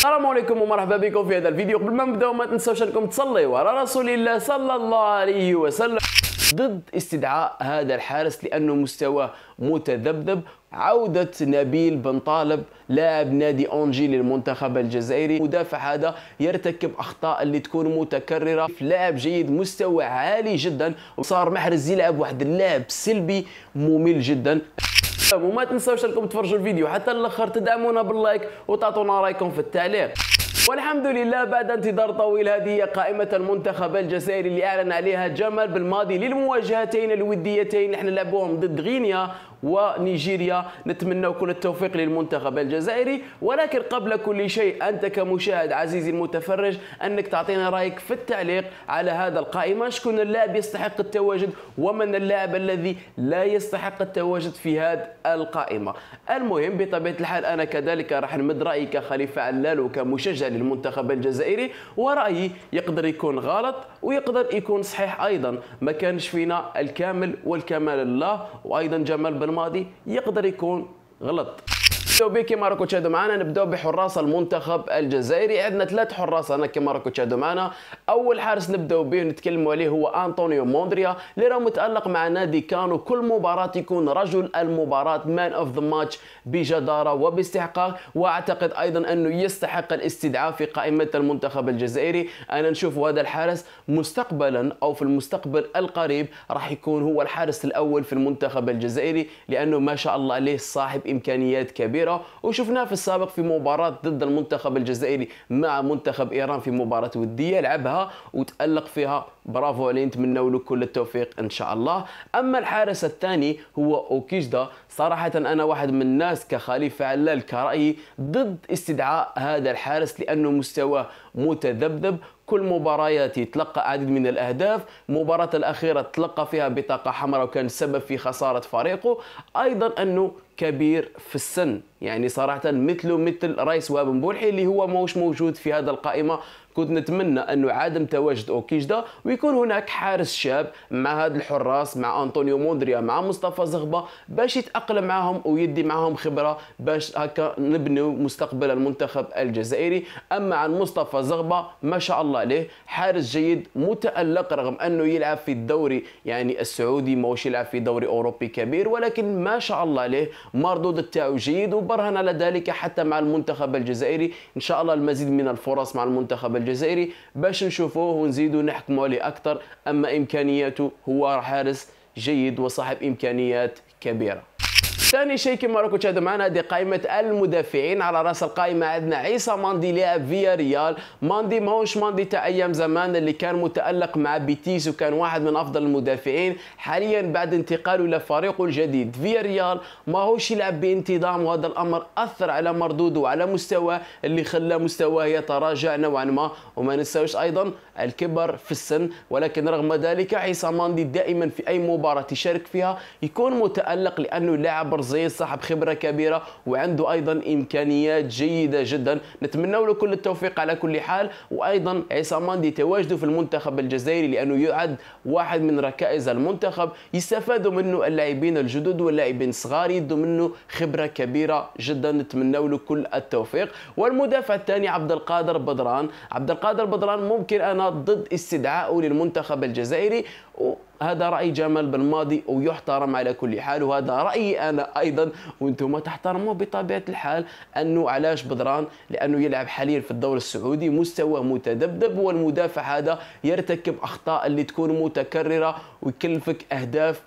السلام عليكم ومرحبا بكم في هذا الفيديو قبل ما نبداو ما تنساوش انكم تصليوا على رسول الله صلى الله عليه وسلم ضد استدعاء هذا الحارس لانه مستواه متذبذب عودة نبيل بن طالب لاعب نادي أونجي للمنتخب الجزائري مدافع هذا يرتكب أخطاء اللي تكون متكررة في لاعب جيد مستوى عالي جدا وصار محرز يلعب واحد اللاعب سلبي ممل جدا وما تنساوش راكم تفرجوا الفيديو حتى الاخر تدعمونا باللايك وتعطونا رايكم في التعليق والحمد لله بعد انتظار طويل هذه هي قائمة المنتخب الجزائري اللي أعلن عليها جمال بالماضي للمواجهتين الوديتين اللي احنا لعبوهم ضد غينيا ونيجيريا نتمنى كل التوفيق للمنتخب الجزائري ولكن قبل كل شيء أنت كمشاهد عزيزي المتفرج أنك تعطينا رأيك في التعليق على هذا القائمة شكون اللاعب يستحق التواجد ومن اللاعب الذي لا يستحق التواجد في هذه القائمة المهم بطبيعة الحال أنا كذلك راح نمد رأيي كخليفة علال وكمشجع للمنتخب الجزائري ورأيي يقدر يكون غلط ويقدر يكون صحيح أيضا ما كانش فينا الكامل والكمال الله وأيضا جمال بن الماضي يقدر يكون غلط بي كيما راكم تشاهدوا معنا نبداو بحراس المنتخب الجزائري عندنا ثلاث حراس انا كيما راكم تشاهدوا معنا اول حارس نبداو به نتكلموا عليه هو انطونيو موندريا اللي راه متالق مع نادي كانو كل مباراه يكون رجل المباراه مان اوف ذا ماتش بجداره وباستحقاق واعتقد ايضا انه يستحق الاستدعاء في قائمه المنتخب الجزائري انا نشوف هذا الحارس مستقبلا او في المستقبل القريب راح يكون هو الحارس الاول في المنتخب الجزائري لانه ما شاء الله عليه صاحب امكانيات كبيره كبيرة وشفناه في السابق في مباراة ضد المنتخب الجزائري مع منتخب إيران في مباراة ودية لعبها وتألق فيها برافو عليه نتمنى له كل التوفيق ان شاء الله اما الحارس الثاني هو اوكيجدا صراحه انا واحد من الناس كخليفه علال كرايي ضد استدعاء هذا الحارس لانه مستواه متذبذب كل مباريات تلقى عدد من الأهداف مباراة الأخيرة تلقى فيها بطاقة حمراء وكان سبب في خسارة فريقه أيضا أنه كبير في السن يعني صراحة مثله مثل رئيس وابن بولحي اللي هو موش موجود في هذا القائمة كنت نتمنى انه عدم تواجد اوكيجدا ويكون هناك حارس شاب مع هاد الحراس مع انطونيو موندريا مع مصطفى زغبه باش يتاقلم معاهم ويدي معاهم خبره باش هكا نبنيو مستقبل المنتخب الجزائري اما عن مصطفى زغبه ما شاء الله عليه حارس جيد متالق رغم انه يلعب في الدوري يعني السعودي ماهوش يلعب في دوري اوروبي كبير ولكن ما شاء الله عليه مردود تاعو جيد وبرهن على ذلك حتى مع المنتخب الجزائري ان شاء الله المزيد من الفرص مع المنتخب الجزائري باش نشوفوه ونزيدو نحكموا عليه اكثر اما امكانياته هو حارس جيد وصاحب امكانيات كبيره ثاني شيء كما راكم تشاهدوا معنا هذه قائمه المدافعين على راس القائمه عندنا عيسى ماندي لاعب فيا ريال ماندي ماهوش ماندي تاع ايام زمان اللي كان متالق مع بيتيس وكان واحد من افضل المدافعين حاليا بعد انتقاله الى فريقه الجديد فيا ريال ماهوش يلعب بانتظام وهذا الامر اثر على مردوده وعلى مستواه اللي خلى مستواه يتراجع نوعا ما وما ننساوش ايضا الكبر في السن ولكن رغم ذلك عيسى ماندي دائما في اي مباراه تشارك فيها يكون متالق لانه لاعب زيز صاحب خبره كبيره وعنده ايضا امكانيات جيده جدا نتمنى له كل التوفيق على كل حال وايضا عصام ماندي تواجده في المنتخب الجزائري لانه يعد واحد من ركائز المنتخب يستفادوا منه اللاعبين الجدد واللاعبين الصغار يدوا منه خبره كبيره جدا نتمنى له كل التوفيق والمدافع الثاني عبد القادر بدران عبد القادر بدران ممكن انا ضد استدعائه للمنتخب الجزائري و هذا راي جمال بالماضي ويحترم على كل حال وهذا رايي انا ايضا وانتم تحترموا بطبيعه الحال انه علاش بدران لانه يلعب حاليا في الدوري السعودي مستواه متذبذب والمدافع هذا يرتكب اخطاء اللي تكون متكرره ويكلفك اهداف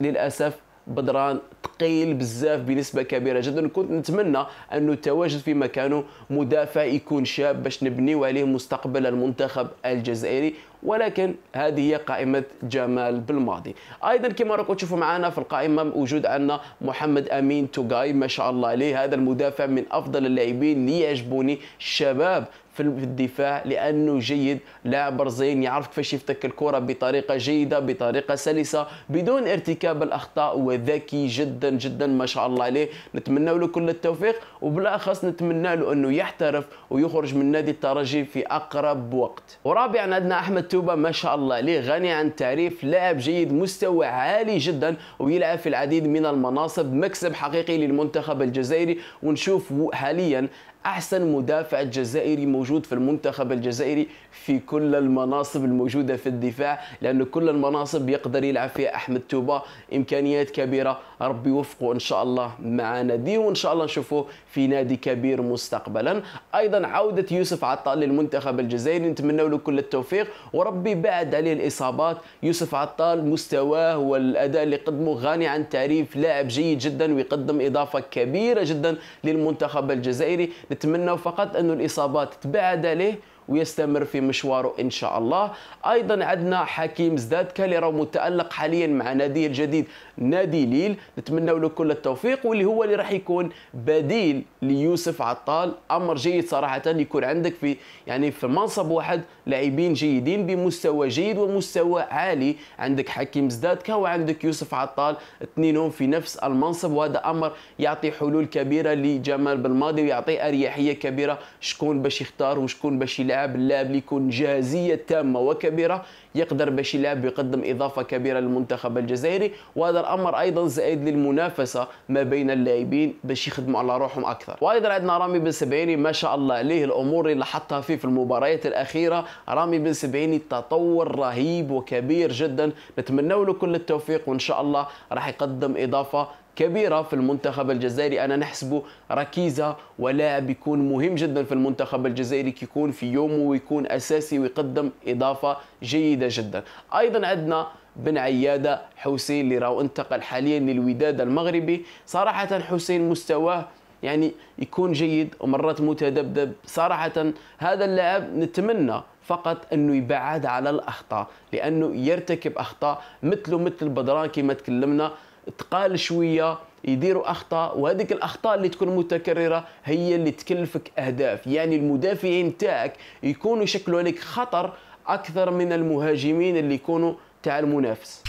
للاسف بدران ثقيل بزاف بنسبه كبيره جدا كنت نتمنى انه التواجد في مكانه مدافع يكون شاب باش نبنيو عليه مستقبل المنتخب الجزائري ولكن هذه هي قائمه جمال بالماضي ايضا كما راكم تشوفوا معنا في القائمه وجود عندنا محمد امين توغاي ما شاء الله عليه هذا المدافع من افضل اللاعبين اللي يعجبوني الشباب في الدفاع لانه جيد لاعب رزين يعرف كيفاش يفتك الكره بطريقه جيده بطريقه سلسه بدون ارتكاب الاخطاء وذكي جدا جدا ما شاء الله عليه نتمنى له كل التوفيق وبالاخص نتمنى له انه يحترف ويخرج من نادي الترجي في اقرب وقت ورابعا عندنا احمد مكتوبة ما شاء الله ليه غني عن التعريف لاعب جيد مستوى عالي جدا ويلعب في العديد من المناصب مكسب حقيقي للمنتخب الجزائري ونشوف حاليا احسن مدافع جزائري موجود في المنتخب الجزائري في كل المناصب الموجوده في الدفاع لانه كل المناصب يقدر يلعب فيها احمد توبا امكانيات كبيره ربي يوفقه ان شاء الله مع نادي وان شاء الله نشوفه في نادي كبير مستقبلا ايضا عوده يوسف عطال للمنتخب الجزائري نتمنى له كل التوفيق وربي بعد عليه الاصابات يوسف عطال مستواه والاداء اللي قدمه غني عن تعريف لاعب جيد جدا ويقدم اضافه كبيره جدا للمنتخب الجزائري نتمنى فقط أن الإصابات تبعد عليه ويستمر في مشواره ان شاء الله ايضا عندنا حكيم زدادكا اللي راه متالق حاليا مع ناديه الجديد نادي ليل نتمنوا له كل التوفيق واللي هو اللي راح يكون بديل ليوسف عطال امر جيد صراحه يكون عندك في يعني في منصب واحد لاعبين جيدين بمستوى جيد ومستوى عالي عندك حكيم زدادكا وعندك يوسف عطال اثنينهم في نفس المنصب وهذا امر يعطي حلول كبيره لجمال بالماضي ويعطي اريحيه كبيره شكون باش يختار وشكون باش يلعب اللاعب اللاعب اللي يكون جاهزيه تامه وكبيره يقدر باش يلعب ويقدم اضافه كبيره للمنتخب الجزائري وهذا الامر ايضا زائد للمنافسه ما بين اللاعبين باش يخدموا على روحهم اكثر وايضا عندنا رامي بن سبعيني ما شاء الله عليه الامور اللي حطها فيه في المباريات الاخيره رامي بن سبعيني تطور رهيب وكبير جدا نتمنى له كل التوفيق وان شاء الله راح يقدم اضافه كبيره في المنتخب الجزائري انا نحسبه ركيزه ولاعب يكون مهم جدا في المنتخب الجزائري كيكون في يومه ويكون اساسي ويقدم اضافه جيده جيده جدا ايضا عندنا بن عياده حسين اللي راهو انتقل حاليا للوداد المغربي صراحه حسين مستواه يعني يكون جيد ومرات متذبذب صراحه هذا اللاعب نتمنى فقط انه يبعد على الاخطاء لانه يرتكب اخطاء مثله مثل بدران كما تكلمنا تقال شويه يديروا اخطاء وهذيك الاخطاء اللي تكون متكرره هي اللي تكلفك اهداف يعني المدافعين تاعك يكونوا شكلوا عليك خطر اكثر من المهاجمين اللي يكونوا تاع المنافس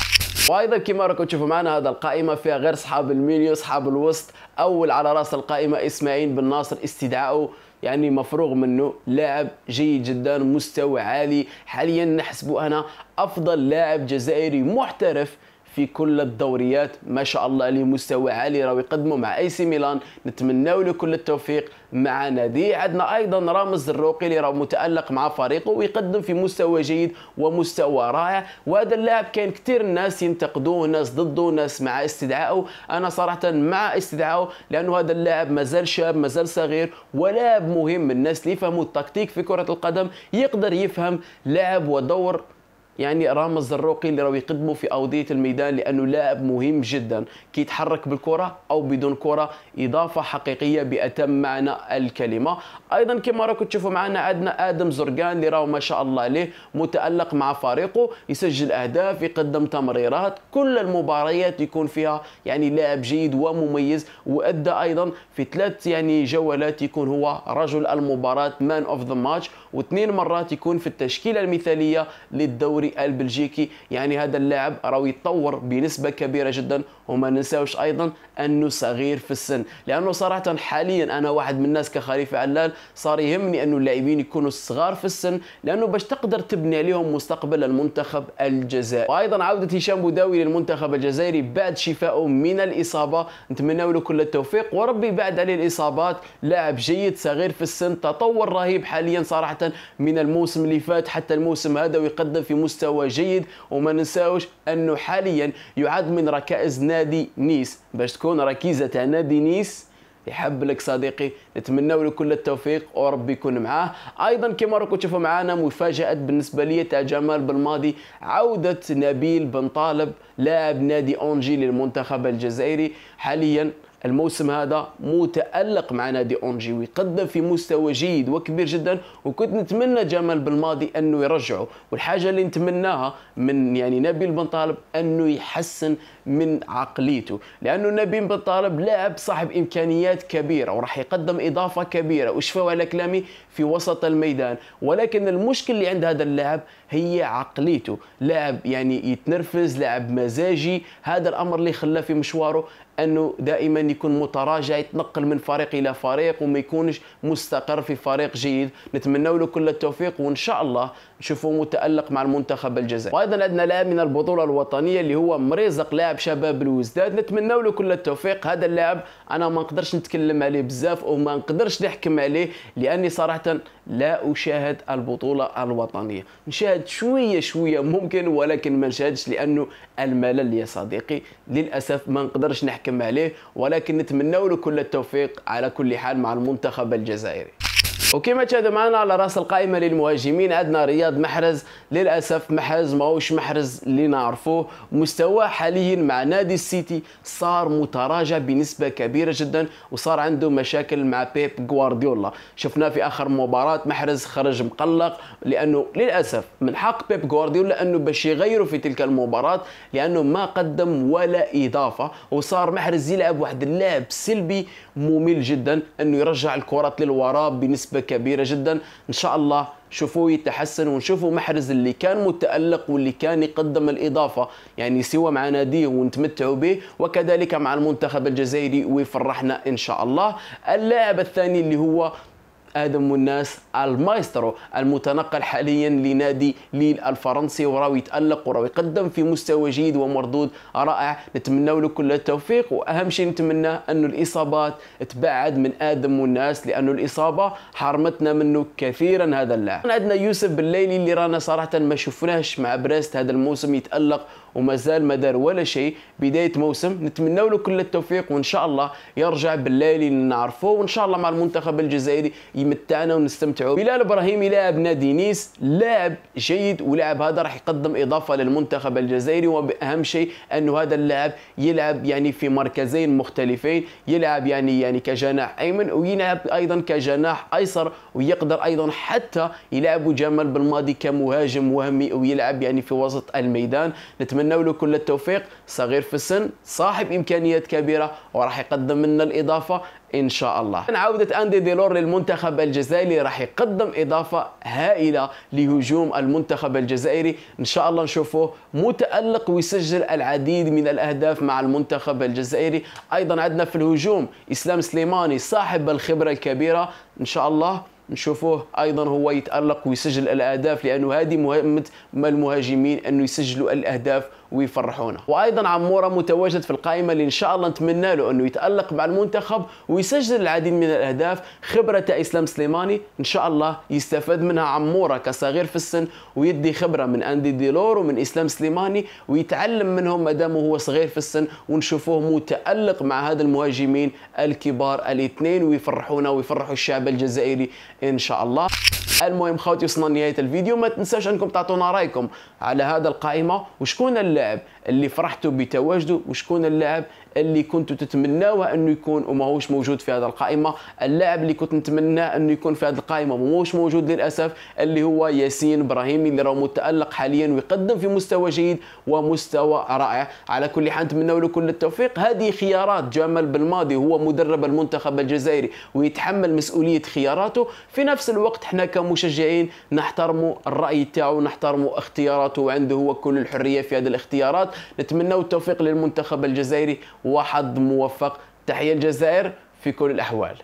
وايضا كما راكم تشوفوا معنا هذا القائمه فيها غير صحاب الميليو اصحاب الوسط اول على راس القائمه اسماعيل بن ناصر استدعائه يعني مفروغ منه لاعب جيد جدا مستوى عالي حاليا نحسبه انا افضل لاعب جزائري محترف في كل الدوريات ما شاء الله عليه مستوى عالي راهو يقدموا مع اي سي ميلان نتمناو له كل التوفيق مع نادي عندنا ايضا رامز الروقي اللي راه متالق مع فريقه ويقدم في مستوى جيد ومستوى رائع وهذا اللاعب كان كثير الناس ينتقدوه ناس ضده ناس مع استدعائه انا صراحه مع استدعائه لانه هذا اللاعب مازال شاب مازال صغير ولاعب مهم الناس اللي يفهموا التكتيك في كره القدم يقدر يفهم لعب ودور يعني رامز الروقي اللي راهو يقدمه في أودية الميدان لأنه لاعب مهم جدا كي يتحرك بالكرة أو بدون كرة إضافة حقيقية بأتم معنى الكلمة أيضا كما راكم تشوفوا معنا عندنا آدم زرقان اللي راهو ما شاء الله عليه متألق مع فريقه يسجل أهداف يقدم تمريرات كل المباريات يكون فيها يعني لاعب جيد ومميز وأدى أيضا في ثلاث يعني جولات يكون هو رجل المباراة مان أوف ذا ماتش واثنين مرات يكون في التشكيلة المثالية للدوري الدوري البلجيكي يعني هذا اللاعب راه يتطور بنسبه كبيره جدا وما ننساوش ايضا انه صغير في السن لانه صراحه حاليا انا واحد من الناس كخليفه علال صار يهمني انه اللاعبين يكونوا صغار في السن لانه باش تقدر تبني عليهم مستقبل المنتخب الجزائري وايضا عوده هشام بوداوي للمنتخب الجزائري بعد شفائه من الاصابه نتمنى له كل التوفيق وربي بعد عليه الاصابات لاعب جيد صغير في السن تطور رهيب حاليا صراحه من الموسم اللي فات حتى الموسم هذا ويقدم في مستوى مستوى جيد وما ننساوش انه حاليا يعد من ركائز نادي نيس باش تكون ركيزه تاع نادي نيس يحب لك صديقي نتمنى له كل التوفيق وربي يكون معاه ايضا كما راكم تشوفوا معنا مفاجاه بالنسبه لي تاع جمال بالماضي عوده نبيل بن طالب لاعب نادي اونجي للمنتخب الجزائري حاليا الموسم هذا متألق مع نادي أونجي ويقدم في مستوى جيد وكبير جدا وكنت نتمنى جمال بالماضي أنه يرجعه والحاجة اللي نتمناها من يعني نبيل بن طالب أنه يحسن من عقليته لأنه نبيل بن طالب لاعب صاحب إمكانيات كبيرة وراح يقدم إضافة كبيرة وشفوا على كلامي في وسط الميدان ولكن المشكل اللي عند هذا اللاعب هي عقليته لاعب يعني يتنرفز لاعب مزاجي هذا الأمر اللي خلاه في مشواره انه دائما يكون متراجع يتنقل من فريق الى فريق وما يكونش مستقر في فريق جيد نتمنى له كل التوفيق وان شاء الله نشوفه متالق مع المنتخب الجزائري وايضا عندنا لاعب من البطوله الوطنيه اللي هو مريزق لاعب شباب الوزداد نتمنى له كل التوفيق هذا اللاعب انا ما نقدرش نتكلم عليه بزاف وما نقدرش نحكم عليه لاني صراحه لا أشاهد البطولة الوطنية نشاهد شوية شوية ممكن ولكن ما نشاهدش لأنه الملل يا صديقي للأسف ما نقدرش نحكم عليه ولكن نتمنى له كل التوفيق على كل حال مع المنتخب الجزائري وكما تدمعنا على راس القائمه للمهاجمين عندنا رياض محرز للاسف محرز ماهوش محرز اللي نعرفوه مستواه حاليا مع نادي السيتي صار متراجع بنسبه كبيره جدا وصار عنده مشاكل مع بيب غوارديولا شفنا في اخر مباراه محرز خرج مقلق لانه للاسف من حق بيب غوارديولا انه باش يغيروا في تلك المباراه لانه ما قدم ولا اضافه وصار محرز يلعب واحد اللعب سلبي ممل جدا انه يرجع الكرات للوراء بنسبه كبيره جدا ان شاء الله شوفوا يتحسن ونشوفوا محرز اللي كان متالق واللي كان يقدم الاضافه يعني سوى مع ناديه ونتمتعوا به وكذلك مع المنتخب الجزائري ويفرحنا ان شاء الله اللاعب الثاني اللي هو ادم والناس المايسترو المتنقل حاليا لنادي ليل الفرنسي وراه يتالق وراه يقدم في مستوى جيد ومردود رائع نتمنى له كل التوفيق واهم شيء نتمناه انه الاصابات تبعد من ادم والناس لانه الاصابه حرمتنا منه كثيرا هذا اللاعب عندنا يوسف بالليلي اللي رانا صراحه ما شفناهش مع بريست هذا الموسم يتالق ومازال ما دار ولا شيء بدايه موسم نتمنى له كل التوفيق وان شاء الله يرجع بالليل نعرفه وان شاء الله مع المنتخب الجزائري يمتعنا ونستمتعوا بلال ابراهيمي لاعب نادي نيس لاعب جيد ولاعب هذا راح يقدم اضافه للمنتخب الجزائري واهم شيء انه هذا اللاعب يلعب يعني في مركزين مختلفين يلعب يعني يعني كجناح ايمن ويلعب ايضا كجناح ايسر ويقدر ايضا حتى يلعب جمال بالماضي كمهاجم وهمي ويلعب يعني في وسط الميدان نتمنى نتمنى له كل التوفيق صغير في السن صاحب امكانيات كبيره وراح يقدم لنا الاضافه ان شاء الله عودة اندي ديلور للمنتخب الجزائري راح يقدم اضافة هائلة لهجوم المنتخب الجزائري ان شاء الله نشوفه متألق ويسجل العديد من الاهداف مع المنتخب الجزائري ايضا عندنا في الهجوم اسلام سليماني صاحب الخبرة الكبيرة ان شاء الله نشوفوه ايضا هو يتالق ويسجل الاهداف لانه هذه مهمه المهاجمين انه يسجلوا الاهداف ويفرحونا وايضا عموره متواجد في القائمه اللي ان شاء الله نتمنى له انه يتالق مع المنتخب ويسجل العديد من الاهداف خبره اسلام سليماني ان شاء الله يستفاد منها عموره كصغير في السن ويدي خبره من اندي ديلور ومن اسلام سليماني ويتعلم منهم ما دام هو صغير في السن ونشوفوه متالق مع هذا المهاجمين الكبار الاثنين ويفرحونا ويفرحوا الشعب الجزائري ان شاء الله المهم خوتي وصلنا لنهايه الفيديو ما تنساش انكم تعطونا رايكم على هذا القائمه وشكون اللاعب اللي فرحتوا بتواجده وشكون اللاعب اللي كنتوا تتمناوه انه يكون وماهوش موجود في هذه القائمه اللاعب اللي كنت نتمناه انه يكون في هذه القائمه ماهوش موجود للاسف اللي هو ياسين ابراهيمي اللي راه متالق حاليا ويقدم في مستوى جيد ومستوى رائع على كل حال نتمنى له كل التوفيق هذه خيارات جمال بالماضي هو مدرب المنتخب الجزائري ويتحمل مسؤوليه خياراته في نفس الوقت احنا كمشجعين نحترموا الراي تاعو نحترموا اختياراته وعنده هو كل الحريه في هذه الاختيارات نتمنى التوفيق للمنتخب الجزائري وحظ موفق تحية الجزائر في كل الأحوال